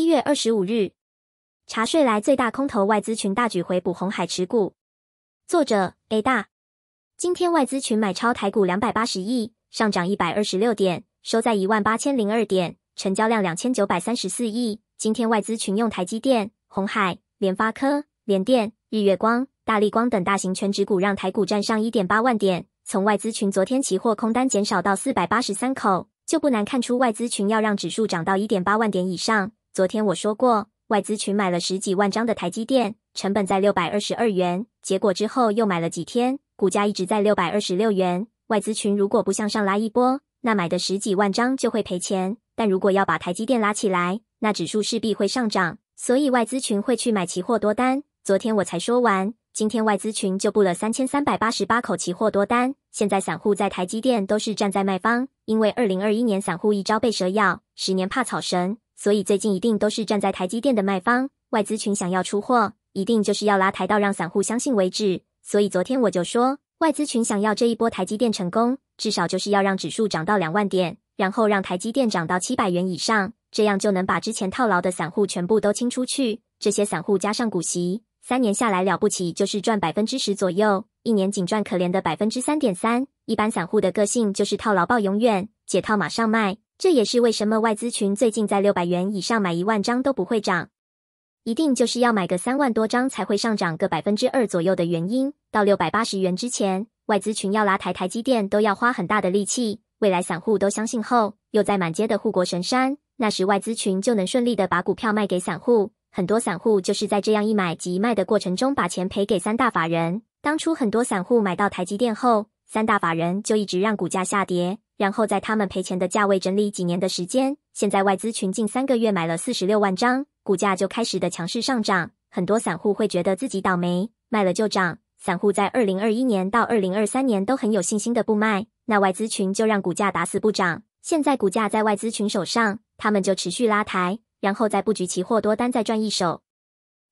一月二十五日，查税来最大空头外资群大举回补红海持股。作者 A 大。今天外资群买超台股两百八十亿，上涨一百二十六点，收在一万八千零二点，成交量两千九百三十四亿。今天外资群用台积电、红海、联发科、联电、日月光、大力光等大型全指股，让台股站上一点八万点。从外资群昨天期货空单减少到四百八十三口，就不难看出外资群要让指数涨到一点八万点以上。昨天我说过，外资群买了十几万张的台积电，成本在六百二十二元。结果之后又买了几天，股价一直在六百二十六元。外资群如果不向上拉一波，那买的十几万张就会赔钱。但如果要把台积电拉起来，那指数势必会上涨，所以外资群会去买期货多单。昨天我才说完，今天外资群就布了三千三百八十八口期货多单。现在散户在台积电都是站在卖方，因为二零二一年散户一招被蛇咬，十年怕草绳。所以最近一定都是站在台积电的卖方外资群想要出货，一定就是要拉抬到让散户相信为止。所以昨天我就说，外资群想要这一波台积电成功，至少就是要让指数涨到两万点，然后让台积电涨到七百元以上，这样就能把之前套牢的散户全部都清出去。这些散户加上股息，三年下来了不起就是赚百分之十左右，一年仅赚可怜的百分之三点三。一般散户的个性就是套牢抱永远，解套马上卖。这也是为什么外资群最近在六百元以上买一万张都不会涨，一定就是要买个三万多张才会上涨个百分之二左右的原因。到六百八十元之前，外资群要拉台台积电都要花很大的力气。未来散户都相信后，又在满街的护国神山，那时外资群就能顺利的把股票卖给散户。很多散户就是在这样一买即卖的过程中把钱赔给三大法人。当初很多散户买到台积电后，三大法人就一直让股价下跌。然后在他们赔钱的价位整理几年的时间，现在外资群近三个月买了四十六万张，股价就开始的强势上涨。很多散户会觉得自己倒霉，卖了就涨。散户在二零二一年到二零二三年都很有信心的不卖，那外资群就让股价打死不涨。现在股价在外资群手上，他们就持续拉抬，然后再布局期货多单再赚一手。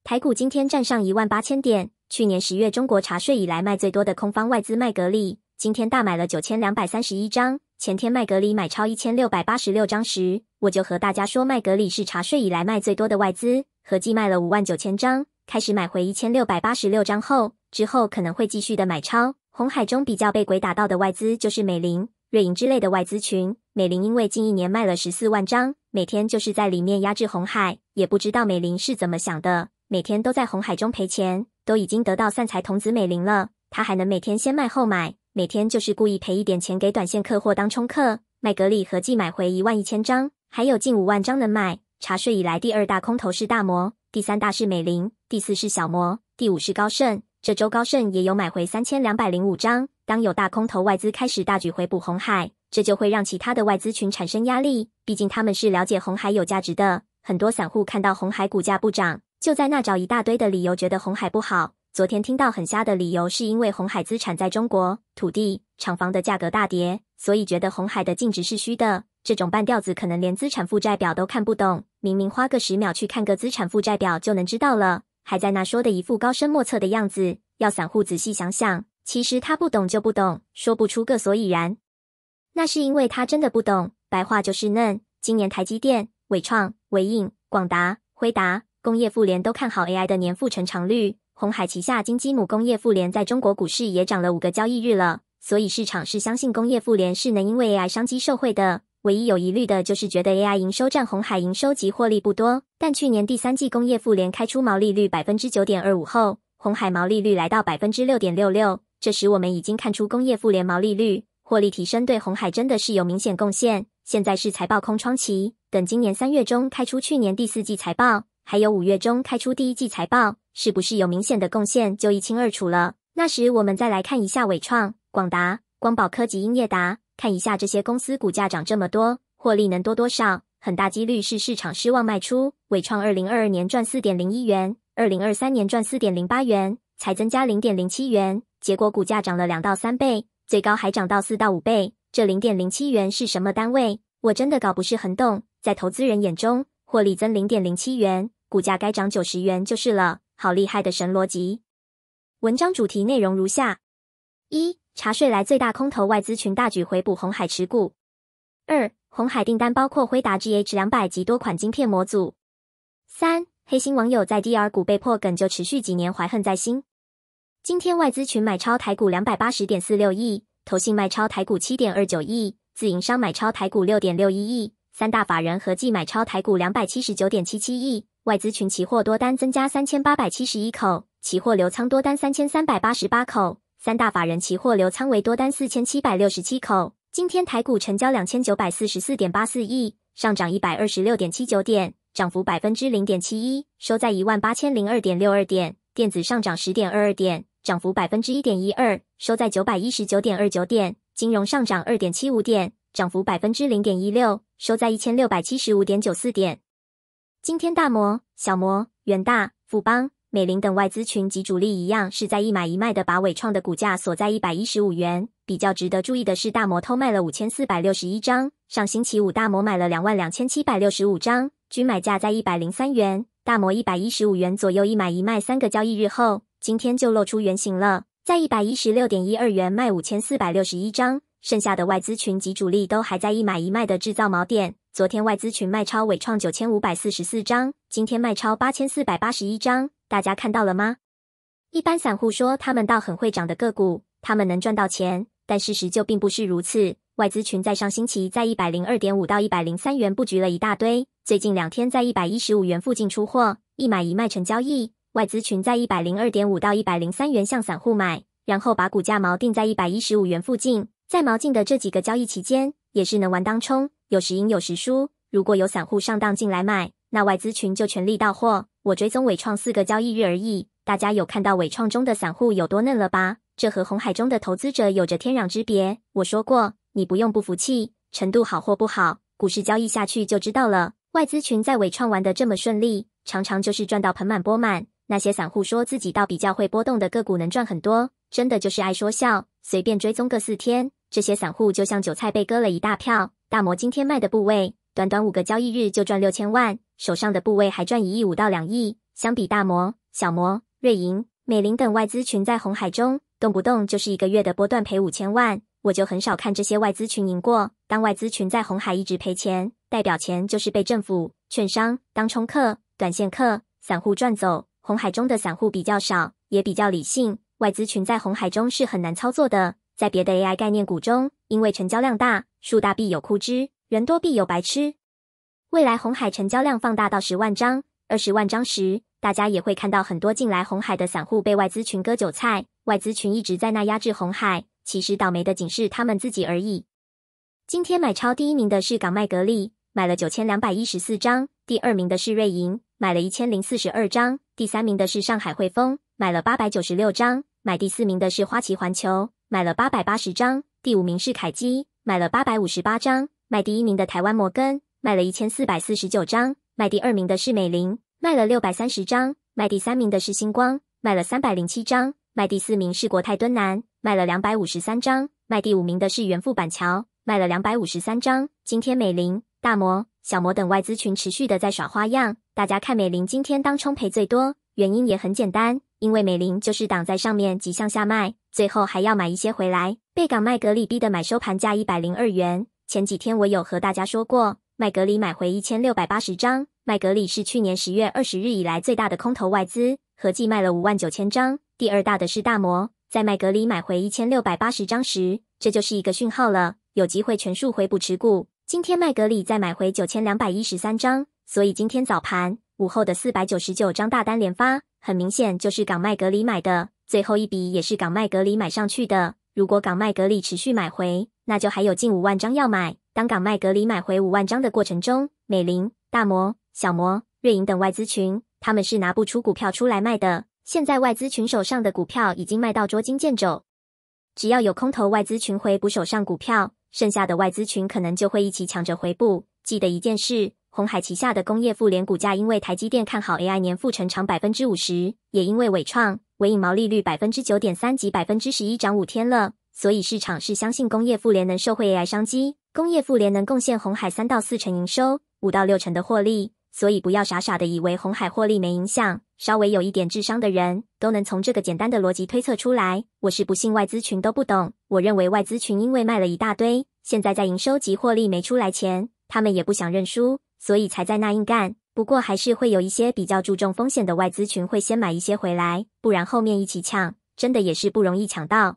台股今天站上一万八千点，去年十月中国查税以来卖最多的空方外资麦格利，今天大买了九千两百三十一张。前天麦格里买超一千六百八十六张时，我就和大家说，麦格里是查税以来卖最多的外资，合计卖了五万九千张。开始买回一千六百八十六张后，之后可能会继续的买超。红海中比较被鬼打到的外资就是美林、瑞银之类的外资群。美林因为近一年卖了十四万张，每天就是在里面压制红海，也不知道美林是怎么想的，每天都在红海中赔钱，都已经得到散财童子美林了，他还能每天先卖后买。每天就是故意赔一点钱给短线客或当冲客。麦格理合计买回一万一千张，还有近五万张能买。查税以来第二大空头是大摩，第三大是美林，第四是小摩，第五是高盛。这周高盛也有买回三千两百零五张。当有大空头外资开始大举回补红海，这就会让其他的外资群产生压力。毕竟他们是了解红海有价值的。很多散户看到红海股价不涨，就在那找一大堆的理由，觉得红海不好。昨天听到很瞎的理由，是因为红海资产在中国土地厂房的价格大跌，所以觉得红海的净值是虚的。这种半吊子可能连资产负债表都看不懂，明明花个十秒去看个资产负债表就能知道了，还在那说的一副高深莫测的样子。要散户仔细想想，其实他不懂就不懂，说不出个所以然，那是因为他真的不懂。白话就是嫩。今年台积电、伟创、维应、广达、辉达、工业富联都看好 AI 的年复成长率。红海旗下金鸡母工业妇联在中国股市也涨了五个交易日了，所以市场是相信工业妇联是能因为 AI 商机受惠的。唯一有疑虑的就是觉得 AI 营收占红海营收及获利不多。但去年第三季工业妇联开出毛利率百分之九点二五后，红海毛利率来到百分之六点六六。这时我们已经看出工业妇联毛利率获利提升对红海真的是有明显贡献。现在是财报空窗期，等今年三月中开出去年第四季财报，还有五月中开出第一季财报。是不是有明显的贡献，就一清二楚了？那时我们再来看一下伟创、广达、光宝科技、英业达，看一下这些公司股价涨这么多，获利能多多少？很大几率是市场失望卖出。伟创二零二二年赚四点零一元，二零二三年赚四点零八元，才增加零点零七元，结果股价涨了两到三倍，最高还涨到四到五倍。这零点零七元是什么单位？我真的搞不是很懂。在投资人眼中，获利增零点零七元，股价该涨九十元就是了。好厉害的神逻辑！文章主题内容如下：一、茶税来最大空头外资群大举回补红海持股；二、红海订单包括辉达 GH 两百及多款晶片模组；三、黑心网友在 DR 股被迫梗就持续几年怀恨在心。今天外资群买超台股两百八十点四六亿，投信卖超台股七点二九亿，自营商买超台股六点六一亿，三大法人合计买超台股两百七十九点七七亿。外资群期货多单增加三千八百七十一口，期货留仓多单三千三百八十八口，三大法人期货留仓为多单四千七百六十七口。今天台股成交两千九百四十四点八四亿，上涨一百二十六点七九点，涨幅百分之零点七一，收在一万八千零二点六二点。电子上涨十点二二点，涨幅百分之一点一二，收在九百一十九点二九点。金融上涨二点七五点，涨幅百分之零点一六，收在一千六百七十五点九四点。今天大摩、小摩、远大、富邦、美林等外资群及主力一样是在一买一卖的把伟创的股价锁在一百一十五元。比较值得注意的是，大摩偷卖了五千四百六十一张，上星期五大摩买了两万两千七百六十五张，均买价在一百零三元。大摩一百一十五元左右一买一卖三个交易日后，今天就露出原形了，在一百一十六点一二元卖五千四百六十一张，剩下的外资群及主力都还在一买一卖的制造锚点。昨天外资群卖超尾创九千五百四十四张，今天卖超八千四百八十一张，大家看到了吗？一般散户说他们到很会涨的个股，他们能赚到钱，但事实就并不是如此。外资群在上星期在一百零二点五到一百零三元布局了一大堆，最近两天在一百一十五元附近出货，一买一卖成交易。外资群在一百零二点五到一百零三元向散户买，然后把股价锚定在一百一十五元附近，在锚定的这几个交易期间，也是能玩当冲。有时赢，有时输。如果有散户上当进来卖，那外资群就全力到货。我追踪伟创四个交易日而已，大家有看到伟创中的散户有多嫩了吧？这和红海中的投资者有着天壤之别。我说过，你不用不服气，程度好或不好，股市交易下去就知道了。外资群在伟创玩的这么顺利，常常就是赚到盆满钵满。那些散户说自己到比较会波动的个股能赚很多，真的就是爱说笑。随便追踪个四天。这些散户就像韭菜被割了一大票。大摩今天卖的部位，短短五个交易日就赚六千万，手上的部位还赚一亿五到两亿。相比大摩、小摩、瑞银、美林等外资群，在红海中动不动就是一个月的波段赔五千万。我就很少看这些外资群赢过。当外资群在红海一直赔钱，代表钱就是被政府、券商当冲客、短线客、散户赚走。红海中的散户比较少，也比较理性，外资群在红海中是很难操作的。在别的 AI 概念股中，因为成交量大，树大必有枯枝，人多必有白痴。未来红海成交量放大到十万张、二十万张时，大家也会看到很多进来红海的散户被外资群割韭菜。外资群一直在那压制红海，其实倒霉的仅是他们自己而已。今天买超第一名的是港麦格力，买了九千两百一十四张；第二名的是瑞银，买了一千零四十二张；第三名的是上海汇丰，买了八百九十六张；买第四名的是花旗环球。买了八百八十张，第五名是凯基，买了八百五十八张。卖第一名的台湾摩根卖了一千四百四十九张，卖第二名的是美林，卖了六百三十张，卖第三名的是星光，卖了三百零七张，卖第四名是国泰敦南，卖了两百五十三张，卖第五名的是元富板桥，卖了两百五十三张。今天美林、大摩、小摩等外资群持续的在耍花样，大家看美林今天当冲赔最多，原因也很简单，因为美林就是挡在上面急向下卖。最后还要买一些回来，被港麦格里逼的买收盘价一百零二元。前几天我有和大家说过，麦格里买回一千六百八十张。麦格里是去年十月二十日以来最大的空头外资，合计卖了五万九千张。第二大的是大摩，在麦格里买回一千六百八十张时，这就是一个讯号了，有机会全数回补持股。今天麦格里再买回九千两百一十三张，所以今天早盘午后的四百九十九张大单连发，很明显就是港麦格里买的。最后一笔也是港麦格里买上去的。如果港麦格里持续买回，那就还有近五万张要买。当港麦格里买回五万张的过程中，美林、大摩、小摩、瑞银等外资群，他们是拿不出股票出来卖的。现在外资群手上的股票已经卖到捉襟见肘。只要有空头外资群回补手上股票，剩下的外资群可能就会一起抢着回补。记得一件事：红海旗下的工业富联股价，因为台积电看好 AI 年复成长百分之五十，也因为伟创。尾影毛利率百分之九点三及百分之十一涨五天了，所以市场是相信工业富联能受惠 AI 商机，工业富联能贡献红海三到四成营收，五到六成的获利，所以不要傻傻的以为红海获利没影响，稍微有一点智商的人都能从这个简单的逻辑推测出来。我是不信外资群都不懂，我认为外资群因为卖了一大堆，现在在营收及获利没出来前，他们也不想认输，所以才在那硬干。不过还是会有一些比较注重风险的外资群会先买一些回来，不然后面一起抢，真的也是不容易抢到。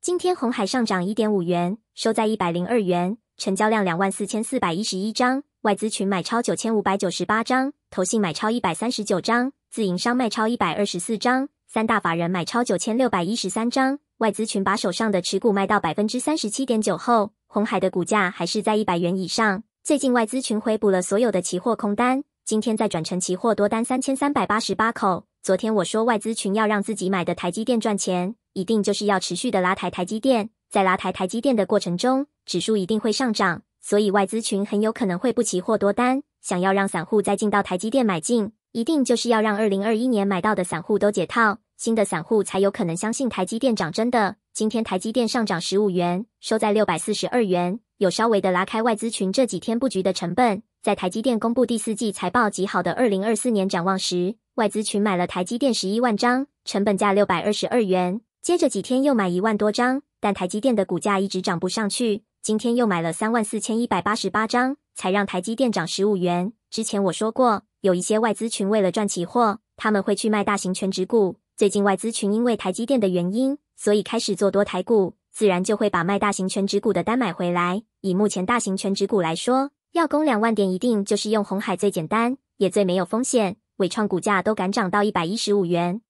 今天红海上涨一点五元，收在一百零二元，成交量两万四千四百一十一张，外资群买超九千五百九十八张，投信买超一百三十九张，自营商卖超一百二十四张，三大法人买超九千六百一十三张，外资群把手上的持股卖到百分之三十七点九后，红海的股价还是在一百元以上。最近外资群回补了所有的期货空单。今天再转成期货多单三千三百八十八口。昨天我说外资群要让自己买的台积电赚钱，一定就是要持续的拉抬台积电。在拉抬台积电的过程中，指数一定会上涨，所以外资群很有可能会不期货多单。想要让散户再进到台积电买进，一定就是要让二零二一年买到的散户都解套，新的散户才有可能相信台积电涨真的。今天台积电上涨十五元，收在六百四十二元，有稍微的拉开外资群这几天布局的成本。在台积电公布第四季财报极好的二零二四年展望时，外资群买了台积电十一万张，成本价六百二十二元。接着几天又买一万多张，但台积电的股价一直涨不上去。今天又买了三万四千一百八十八张，才让台积电涨十五元。之前我说过，有一些外资群为了赚起货，他们会去卖大型全指股。最近外资群因为台积电的原因，所以开始做多台股，自然就会把卖大型全指股的单买回来。以目前大型全指股来说。要攻两万点一定就是用红海最简单也最没有风险，伟创股价都敢涨到一百一十五元，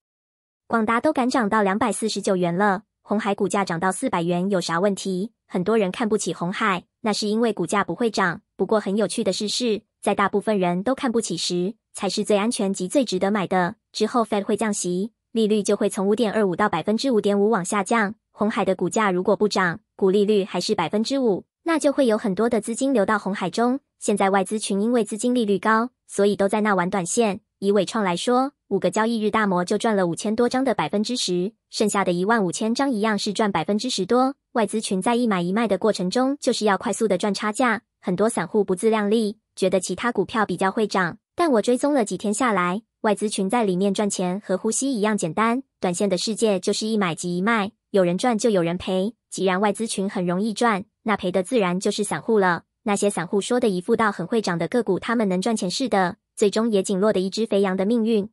广达都敢涨到两百四十九元了，红海股价涨到四百元有啥问题？很多人看不起红海，那是因为股价不会涨。不过很有趣的事是，在大部分人都看不起时，才是最安全及最值得买的。之后 Fed 会降息，利率就会从五点二五到百分之五点五往下降，红海的股价如果不涨，股利率还是百分之五。那就会有很多的资金流到红海中。现在外资群因为资金利率高，所以都在那玩短线。以伟创来说，五个交易日大摩就赚了五千多张的百分之十，剩下的一万五千张一样是赚百分之十多。外资群在一买一卖的过程中，就是要快速的赚差价。很多散户不自量力，觉得其他股票比较会涨，但我追踪了几天下来，外资群在里面赚钱和呼吸一样简单。短线的世界就是一买即一卖，有人赚就有人赔。既然外资群很容易赚。那赔的自然就是散户了。那些散户说的一副到很会涨的个股，他们能赚钱似的，最终也仅落得一只肥羊的命运。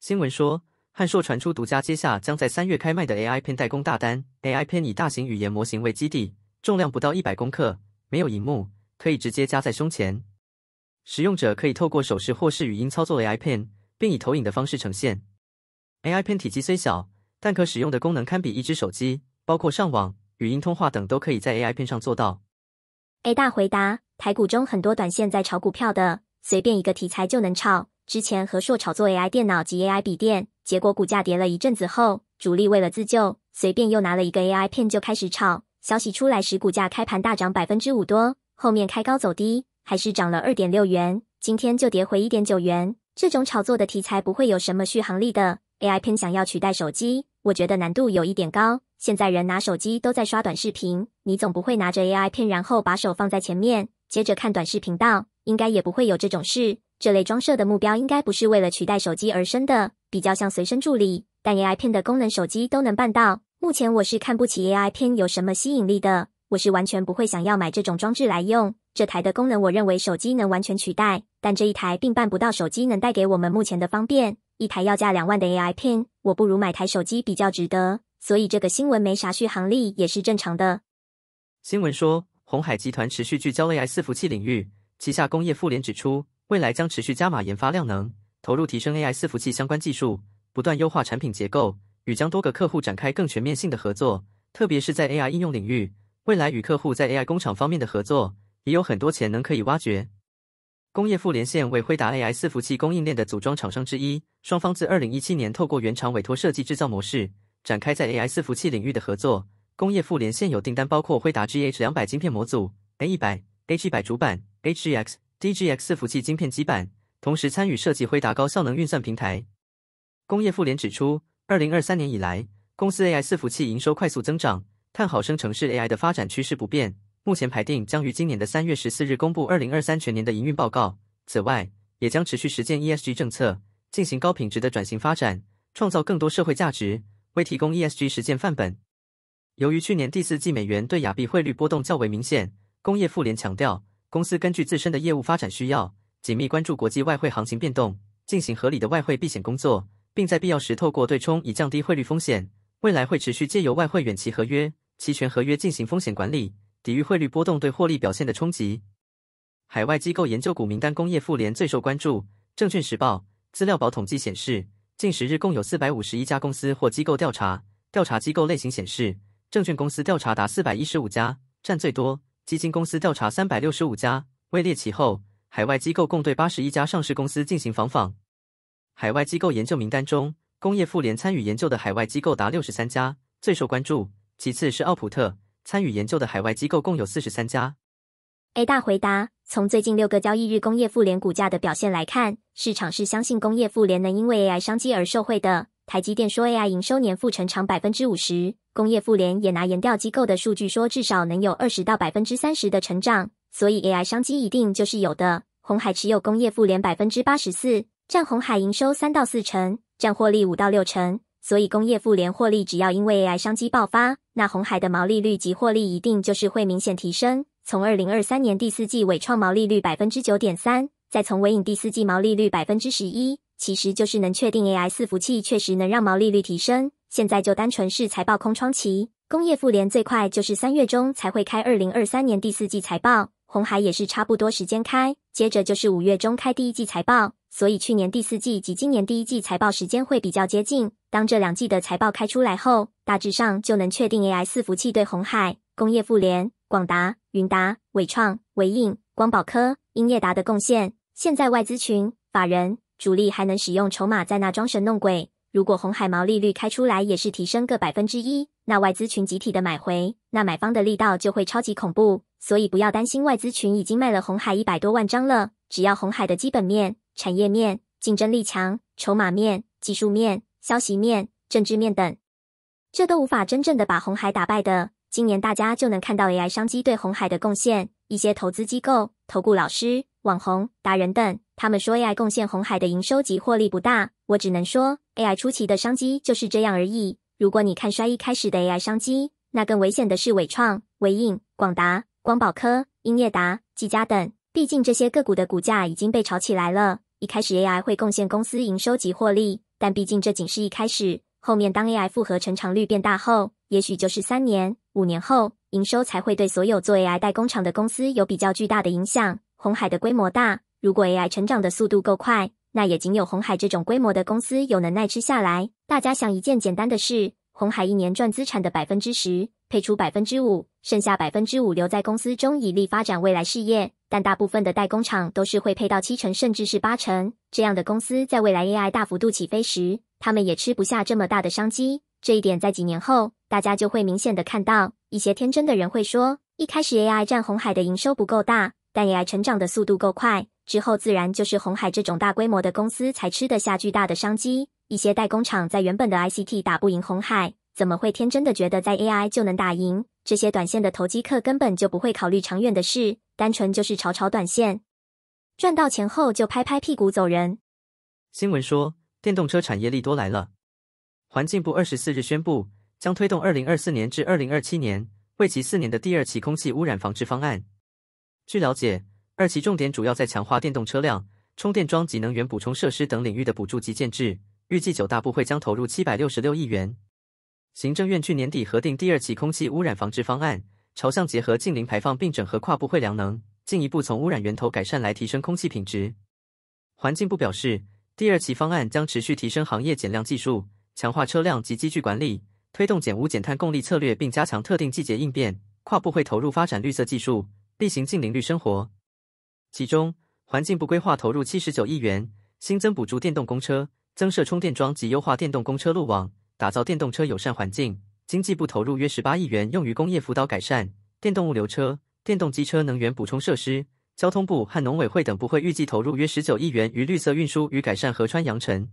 新闻说，汉硕传出独家接下将在三月开卖的 AI Pen 代工大单。AI Pen 以大型语言模型为基地，重量不到一百公克，没有荧幕，可以直接夹在胸前。使用者可以透过手势或是语音操作 AI Pen，并以投影的方式呈现。AI Pen 体积虽小，但可使用的功能堪比一只手机，包括上网。语音通话等都可以在 AI 片上做到。A 大回答：台股中很多短线在炒股票的，随便一个题材就能炒。之前和硕炒作 AI 电脑及 AI 笔电，结果股价跌了一阵子后，主力为了自救，随便又拿了一个 AI 片就开始炒。消息出来时，股价开盘大涨百分之五多，后面开高走低，还是涨了二点六元。今天就跌回一点九元。这种炒作的题材不会有什么续航力的。AI 片想要取代手机，我觉得难度有一点高。现在人拿手机都在刷短视频，你总不会拿着 AI 片，然后把手放在前面，接着看短视频道。应该也不会有这种事。这类装设的目标应该不是为了取代手机而生的，比较像随身助理。但 AI 片的功能手机都能办到。目前我是看不起 AI 片有什么吸引力的，我是完全不会想要买这种装置来用。这台的功能我认为手机能完全取代，但这一台并办不到手机能带给我们目前的方便。一台要价两万的 AI 片，我不如买台手机比较值得。所以这个新闻没啥续航力也是正常的。新闻说，红海集团持续聚焦 AI 伺服器领域，旗下工业妇联指出，未来将持续加码研发量能，投入提升 AI 伺服器相关技术，不断优化产品结构，与将多个客户展开更全面性的合作，特别是在 AI 应用领域，未来与客户在 AI 工厂方面的合作也有很多潜能可以挖掘。工业妇联现为辉达 AI 伺服器供应链的组装厂商之一，双方自二零一七年透过原厂委托设计制造模式。展开在 AI 四服务器领域的合作。工业富联现有订单包括辉达 GH 两百芯片模组、A 一百、H 一百主板、HGX、DGX 四服务器芯片基板，同时参与设计辉达高效能运算平台。工业富联指出，二零二三年以来，公司 AI 四服务器营收快速增长，看好生成式 AI 的发展趋势不变。目前排定将于今年的三月十四日公布二零二三全年的营运报告。此外，也将持续实践 ESG 政策，进行高品质的转型发展，创造更多社会价值。未提供 ESG 实践范本。由于去年第四季美元对亚币汇率波动较为明显，工业富联强调，公司根据自身的业务发展需要，紧密关注国际外汇行情变动，进行合理的外汇避险工作，并在必要时透过对冲以降低汇率风险。未来会持续借由外汇远期合约、期权合约进行风险管理，抵御汇率波动对获利表现的冲击。海外机构研究股名单，工业富联最受关注。证券时报、资料宝统计显示。近十日共有四百五十一家公司或机构调查，调查机构类型显示，证券公司调查达四百一十五家，占最多；基金公司调查三百六十五家，位列其后。海外机构共对八十一家上市公司进行访访。海外机构研究名单中，工业妇联参与研究的海外机构达六十三家，最受关注；其次是奥普特，参与研究的海外机构共有四十三家。A 大回答：从最近六个交易日工业富联股价的表现来看，市场是相信工业富联能因为 AI 商机而受惠的。台积电说 AI 营收年复成长百分之五十，工业富联也拿研调机构的数据说至少能有二十到百分之三十的成长，所以 AI 商机一定就是有的。红海持有工业富联百分之八十四，占红海营收三到四成，占获利五到六成，所以工业富联获利只要因为 AI 商机爆发，那红海的毛利率及获利一定就是会明显提升。从二零二三年第四季尾创毛利率百分之九点三，再从尾影第四季毛利率百分之十一，其实就是能确定 AI 伺服器确实能让毛利率提升。现在就单纯是财报空窗期，工业复联最快就是三月中才会开二零二三年第四季财报，红海也是差不多时间开，接着就是五月中开第一季财报。所以去年第四季及今年第一季财报时间会比较接近。当这两季的财报开出来后，大致上就能确定 AI 伺服器对红海、工业复联、广达。云达、伟创、伟印、光宝科、英业达的贡献。现在外资群、法人主力还能使用筹码在那装神弄鬼。如果红海毛利率开出来也是提升个百分之一，那外资群集体的买回，那买方的力道就会超级恐怖。所以不要担心外资群已经卖了红海一百多万张了。只要红海的基本面、产业面、竞争力强、筹码面、技术面、消息面、政治面等，这都无法真正的把红海打败的。今年大家就能看到 AI 商机对红海的贡献。一些投资机构、投顾老师、网红、达人等，他们说 AI 贡献红海的营收及获利不大。我只能说，AI 出奇的商机就是这样而已。如果你看衰一开始的 AI 商机，那更危险的是伟创、维影、广达、光宝科、英业达、技嘉等。毕竟这些个股的股价已经被炒起来了。一开始 AI 会贡献公司营收及获利，但毕竟这仅是一开始。后面当 AI 复合成长率变大后，也许就是三年、五年后，营收才会对所有做 AI 代工厂的公司有比较巨大的影响。红海的规模大，如果 AI 成长的速度够快，那也仅有红海这种规模的公司有能耐吃下来。大家想一件简单的事：红海一年赚资产的百分之十，配出百分之五，剩下百分之五留在公司中以利发展未来事业。但大部分的代工厂都是会配到七成甚至是八成。这样的公司在未来 AI 大幅度起飞时。他们也吃不下这么大的商机，这一点在几年后大家就会明显的看到。一些天真的人会说，一开始 AI 占红海的营收不够大，但 AI 成长的速度够快，之后自然就是红海这种大规模的公司才吃得下巨大的商机。一些代工厂在原本的 ICT 打不赢红海，怎么会天真的觉得在 AI 就能打赢？这些短线的投机客根本就不会考虑长远的事，单纯就是炒炒短线，赚到钱后就拍拍屁股走人。新闻说。电动车产业利多来了。环境部二十四日宣布，将推动二零二四年至二零二七年为期四年的第二期空气污染防治方案。据了解，二期重点主要在强化电动车辆、充电桩及能源补充设施等领域的补助及建制，预计九大部会将投入七百六十六亿元。行政院去年底核定第二期空气污染防治方案，朝向结合近零排放并整合跨部会量能，进一步从污染源头改善来提升空气品质。环境部表示。第二期方案将持续提升行业减量技术，强化车辆及机具管理，推动减污减碳共力策略，并加强特定季节应变。跨部会投入发展绿色技术，例行近邻绿生活。其中，环境部规划投入七十九亿元，新增补助电动公车，增设充电桩及优化电动公车路网，打造电动车友善环境。经济部投入约十八亿元，用于工业辅导改善电动物流车、电动机车能源补充设施。交通部和农委会等部会预计投入约十九亿元，于绿色运输与改善河川扬尘。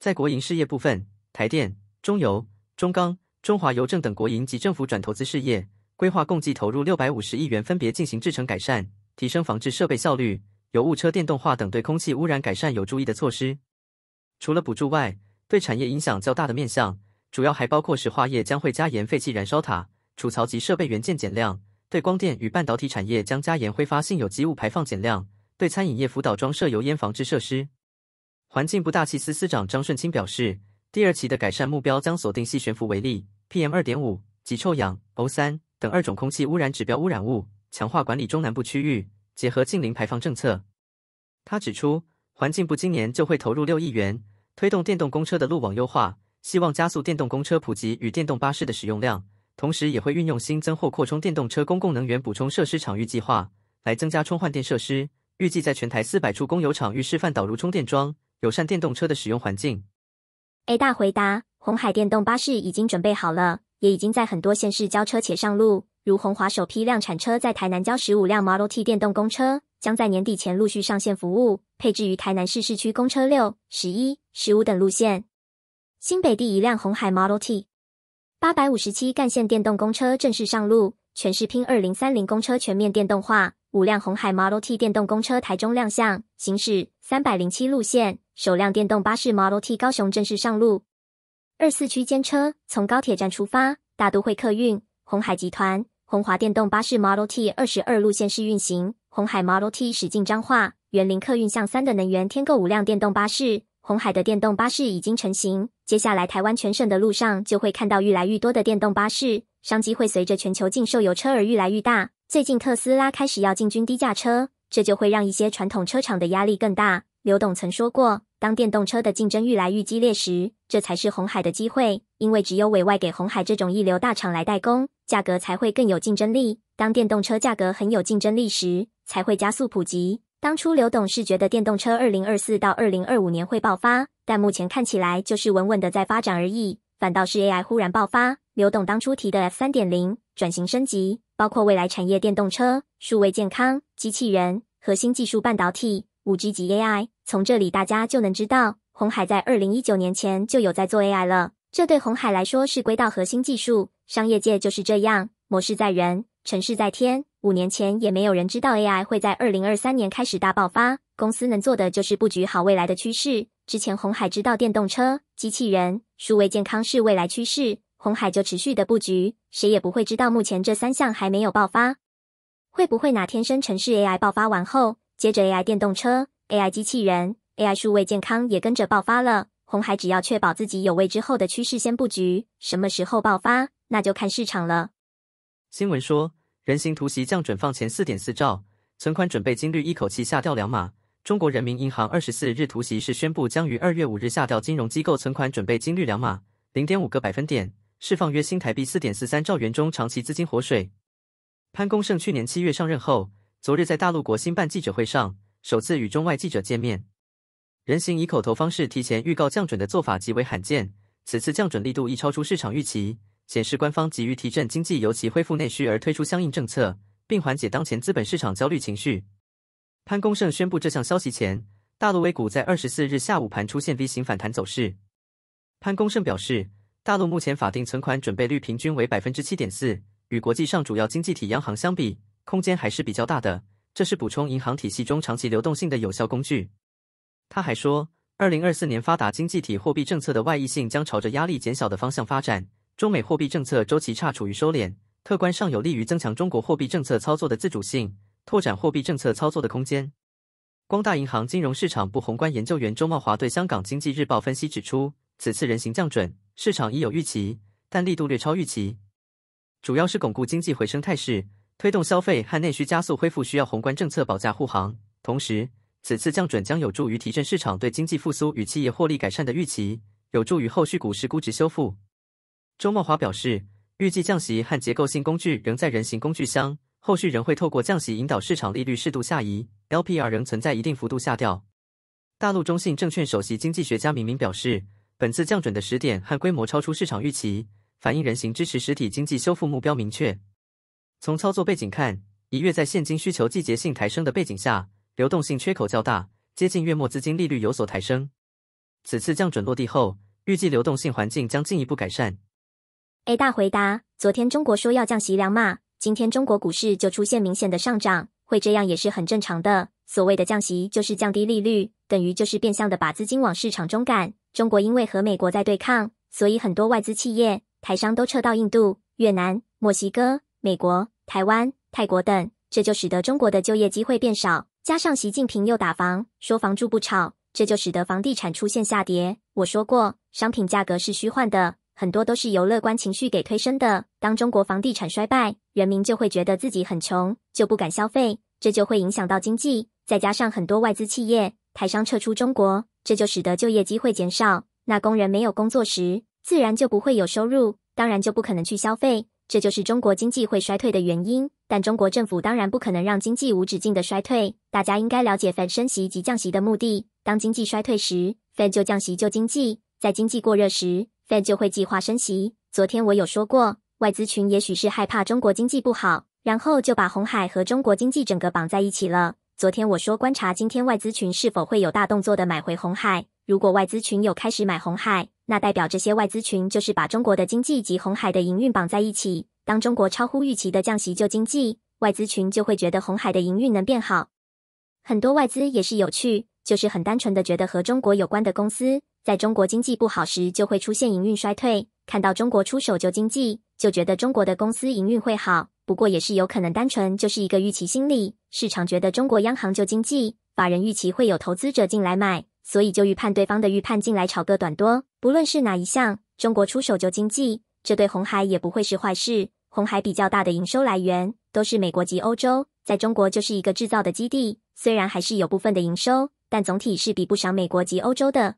在国营事业部分，台电、中油、中钢、中华邮政等国营及政府转投资事业，规划共计投入六百五十亿元，分别进行制程改善、提升防治设备效率、油雾车电动化等对空气污染改善有助益的措施。除了补助外，对产业影响较大的面向，主要还包括石化业将会加严废气燃烧塔储槽及设备元件减量。对光电与半导体产业将加严挥发性有机物排放减量，对餐饮业辅导装设油烟防治设施。环境部大气司司长张顺清表示，第二期的改善目标将锁定细悬浮为例 p m 2 5及臭氧 （O3） 等二种空气污染指标污染物，强化管理中南部区域，结合近零排放政策。他指出，环境部今年就会投入六亿元，推动电动公车的路网优化，希望加速电动公车普及与电动巴士的使用量。同时，也会运用新增或扩充电动车公共能源补充设施场域计划，来增加充换电设施。预计在全台四百处公有场域示范导入充电桩，友善电动车的使用环境。A 大回答：红海电动巴士已经准备好了，也已经在很多县市交车且上路。如红华首批量产车在台南交十五辆 Model T 电动公车，将在年底前陆续上线服务，配置于台南市市区公车六、十一、十五等路线。新北第一辆红海 Model T。八百五十七干线电动公车正式上路，全市拼二零三零公车全面电动化。五辆红海 Model T 电动公车台中亮相，行驶三百零七路线。首辆电动巴士 Model T 高雄正式上路。二四区间车从高铁站出发，大都会客运红海集团红华电动巴士 Model T 二十二路线试运行。红海 Model T 驶进彰化园林客运向三的能源添购五辆电动巴士。红海的电动巴士已经成型。接下来，台湾全省的路上就会看到越来越多的电动巴士，商机会随着全球禁售油车而愈来愈大。最近特斯拉开始要进军低价车，这就会让一些传统车厂的压力更大。刘董曾说过，当电动车的竞争愈来愈激烈时，这才是红海的机会，因为只有委外给红海这种一流大厂来代工，价格才会更有竞争力。当电动车价格很有竞争力时，才会加速普及。当初刘董是觉得电动车二零二四到二零二五年会爆发。但目前看起来就是稳稳的在发展而已，反倒是 AI 忽然爆发。刘董当初提的三点零转型升级，包括未来产业电动车、数位健康、机器人、核心技术、半导体、五 G 级 AI。从这里大家就能知道，红海在二零一九年前就有在做 AI 了。这对红海来说是归到核心技术。商业界就是这样，谋事在人，成事在天。五年前也没有人知道 AI 会在二零二三年开始大爆发。公司能做的就是布局好未来的趋势。之前红海知道电动车、机器人、数位健康是未来趋势，红海就持续的布局。谁也不会知道，目前这三项还没有爆发，会不会哪天生城市 AI 爆发完后，接着 AI 电动车、AI 机器人、AI 数位健康也跟着爆发了？红海只要确保自己有位之后的趋势先布局，什么时候爆发，那就看市场了。新闻说，人形突袭降准放前四点四兆，存款准备金率一口气下调两码。中国人民银行二十四日突袭式宣布，将于二月五日下调金融机构存款准备金率两码零点五个百分点，释放约新台币四点四三兆元中长期资金活水。潘功胜去年七月上任后，昨日在大陆国新办记者会上首次与中外记者见面。人行以口头方式提前预告降准的做法极为罕见，此次降准力度亦超出市场预期，显示官方急于提振经济，尤其恢复内需而推出相应政策，并缓解当前资本市场焦虑情绪。潘功胜宣布这项消息前，大陆微股在二十四日下午盘出现 V 型反弹走势。潘功胜表示，大陆目前法定存款准备率平均为百分之七点四，与国际上主要经济体央行相比，空间还是比较大的。这是补充银行体系中长期流动性的有效工具。他还说，二零二四年发达经济体货币政策的外溢性将朝着压力减小的方向发展，中美货币政策周期差处于收敛，客观上有利于增强中国货币政策操作的自主性。拓展货币政策操作的空间。光大银行金融市场部宏观研究员周茂华对《香港经济日报》分析指出，此次人行降准市场已有预期，但力度略超预期。主要是巩固经济回升态势，推动消费和内需加速恢复，需要宏观政策保驾护航。同时，此次降准将有助于提振市场对经济复苏与企业获利改善的预期，有助于后续股市估值修复。周茂华表示，预计降息和结构性工具仍在人行工具箱。后续仍会透过降息引导市场利率适度下移，LPR 仍存在一定幅度下调。大陆中信证券首席经济学家明明表示，本次降准的时点和规模超出市场预期，反映人行支持实体经济修复目标明确。从操作背景看，一月在现金需求季节性抬升的背景下，流动性缺口较大，接近月末资金利率有所抬升。此次降准落地后，预计流动性环境将进一步改善。A 大回答：昨天中国说要降息两码，今天中国股市就出现明显的上涨，会这样也是很正常的。所谓的降息就是降低利率，等于就是变相的把资金往市场中赶。中国因为和美国在对抗，所以很多外资企业、台商都撤到印度、越南、墨西哥、美国、台湾、泰国等，这就使得中国的就业机会变少。加上习近平又打房，说房住不炒，这就使得房地产出现下跌。我说过，商品价格是虚幻的。很多都是由乐观情绪给推升的。当中国房地产衰败，人民就会觉得自己很穷，就不敢消费，这就会影响到经济。再加上很多外资企业、台商撤出中国，这就使得就业机会减少。那工人没有工作时，自然就不会有收入，当然就不可能去消费。这就是中国经济会衰退的原因。但中国政府当然不可能让经济无止境的衰退。大家应该了解反升息及降息的目的。当经济衰退时，反就降息救经济；在经济过热时，Fed 就会计划升息。昨天我有说过，外资群也许是害怕中国经济不好，然后就把红海和中国经济整个绑在一起了。昨天我说观察今天外资群是否会有大动作的买回红海。如果外资群有开始买红海，那代表这些外资群就是把中国的经济及红海的营运绑在一起。当中国超乎预期的降息救经济，外资群就会觉得红海的营运能变好。很多外资也是有趣，就是很单纯的觉得和中国有关的公司。在中国经济不好时，就会出现营运衰退。看到中国出手救经济，就觉得中国的公司营运会好。不过，也是有可能单纯就是一个预期心理。市场觉得中国央行救经济，法人预期会有投资者进来买，所以就预判对方的预判进来炒个短多。不论是哪一项，中国出手救经济，这对红海也不会是坏事。红海比较大的营收来源都是美国及欧洲，在中国就是一个制造的基地。虽然还是有部分的营收，但总体是比不上美国及欧洲的。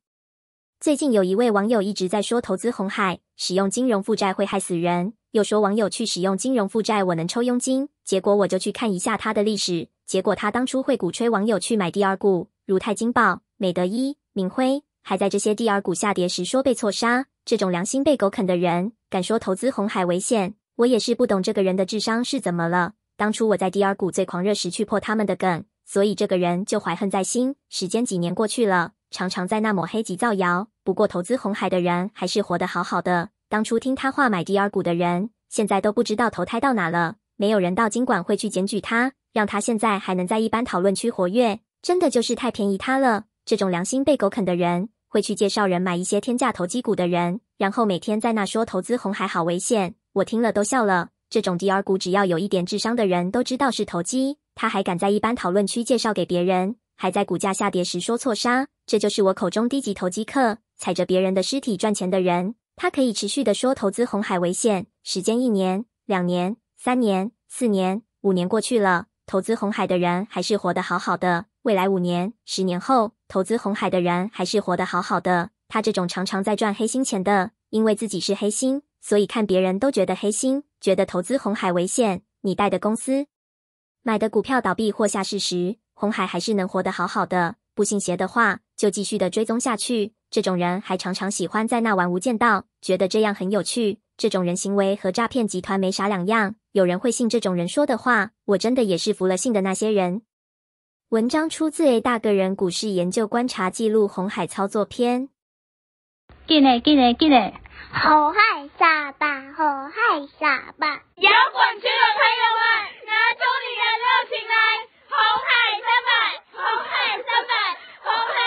最近有一位网友一直在说投资红海使用金融负债会害死人，又说网友去使用金融负债我能抽佣金。结果我就去看一下他的历史，结果他当初会鼓吹网友去买第二股，如泰金宝、美德一、敏辉，还在这些第二股下跌时说被错杀。这种良心被狗啃的人，敢说投资红海危险，我也是不懂这个人的智商是怎么了。当初我在第二股最狂热时去破他们的梗，所以这个人就怀恨在心。时间几年过去了。常常在那抹黑及造谣，不过投资红海的人还是活得好好的。当初听他话买 DR 股的人，现在都不知道投胎到哪了。没有人到金管会去检举他，让他现在还能在一般讨论区活跃，真的就是太便宜他了。这种良心被狗啃的人，会去介绍人买一些天价投机股的人，然后每天在那说投资红海好危险，我听了都笑了。这种 DR 股只要有一点智商的人都知道是投机，他还敢在一般讨论区介绍给别人？还在股价下跌时说错杀，这就是我口中低级投机客，踩着别人的尸体赚钱的人。他可以持续的说投资红海为限，时间一年、两年、三年、四年、五年过去了，投资红海的人还是活得好好的。未来五年、十年后，投资红海的人还是活得好好的。他这种常常在赚黑心钱的，因为自己是黑心，所以看别人都觉得黑心，觉得投资红海为限。你带的公司买的股票倒闭或下市时。红海还是能活得好好的。不信邪的话，就继续的追踪下去。这种人还常常喜欢在那玩无间道，觉得这样很有趣。这种人行为和诈骗集团没啥两样。有人会信这种人说的话，我真的也是服了信的那些人。文章出自 A 大个人股市研究观察记录《红海操作篇》。进来进来进来！好害傻吧，好害傻吧！摇滚区的朋友们，拿出你的热情来！红海三百，红海三百，红。海。